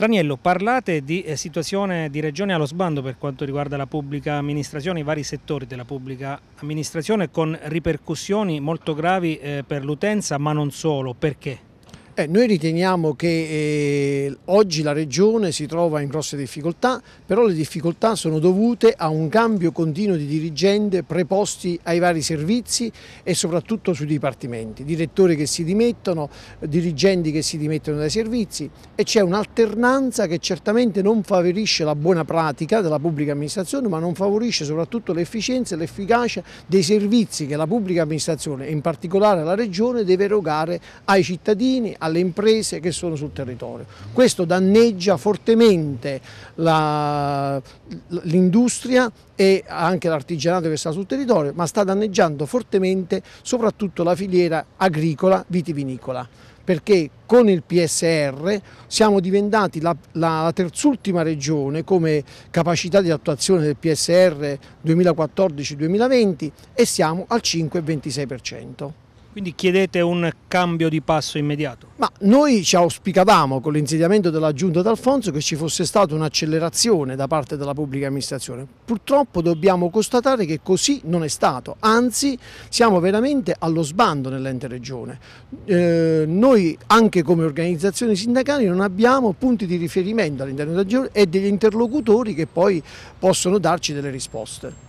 Traniello, parlate di eh, situazione di regione allo sbando per quanto riguarda la pubblica amministrazione, i vari settori della pubblica amministrazione con ripercussioni molto gravi eh, per l'utenza ma non solo, perché? Eh, noi riteniamo che eh, oggi la Regione si trova in grosse difficoltà, però le difficoltà sono dovute a un cambio continuo di dirigente preposti ai vari servizi e soprattutto sui dipartimenti, direttori che si dimettono, dirigenti che si dimettono dai servizi e c'è un'alternanza che certamente non favorisce la buona pratica della pubblica amministrazione ma non favorisce soprattutto l'efficienza e l'efficacia dei servizi che la pubblica amministrazione e in particolare la Regione deve erogare ai cittadini, alle imprese che sono sul territorio. Questo danneggia fortemente l'industria e anche l'artigianato che sta sul territorio, ma sta danneggiando fortemente soprattutto la filiera agricola vitivinicola perché con il PSR siamo diventati la, la terzultima regione come capacità di attuazione del PSR 2014-2020 e siamo al 5,26%. Quindi chiedete un cambio di passo immediato? Ma noi ci auspicavamo con l'insediamento della Giunta d'Alfonso che ci fosse stata un'accelerazione da parte della pubblica amministrazione. Purtroppo dobbiamo constatare che così non è stato, anzi siamo veramente allo sbando nell'ente regione. Eh, noi anche come organizzazioni sindacali non abbiamo punti di riferimento all'interno della regione e degli interlocutori che poi possono darci delle risposte.